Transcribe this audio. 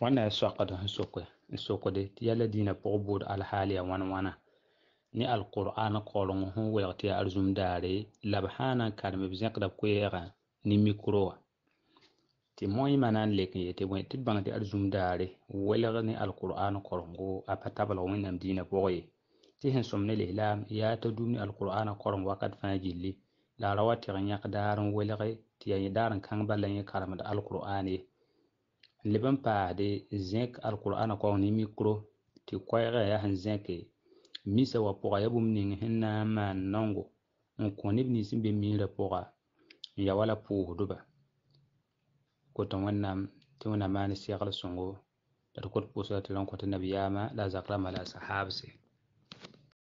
wannan wẽnnaã yaa soakd n sokɛ n sokde tɩ yɛla dĩinã pʋgẽ bood alhaal wani wãn ni ne alkʋran kaoolengẽ sẽn welg tɩ yaa arzũmdaare la b sã n na n karem b zẽkda b koɛɛgã ne mikro wã tɩ moyẽmã na n lek n yetɩ bõe tɩ d bãng tɩ arzũmdaare welg ne alkʋran korengo a pa tablg wẽnnaam dĩinã pʋgẽ ye tɩ sẽn sõm ne lislaam yaa t'a dũm ne alkʋrana kɔrem wakat fãa gilli la a ra wa tɩg yãk daar n welge tɩ yi daar n kãng bala yẽ karemd alkʋran ye Leb n paasde zẽk alkurana kao ne mikro tɩ koɛɛgã yaa sẽn zẽke misa wa pʋga ya bũmb ning sẽn na maan nongo n kõ neb nins n be miisrã pʋga n ya wala pʋʋsdba koto wẽnnaam tɩ wẽna maan segl sõngo la d kot pʋʋsda tɩ rõn kõ tɩ nabiyaamã la a zakrãmbã la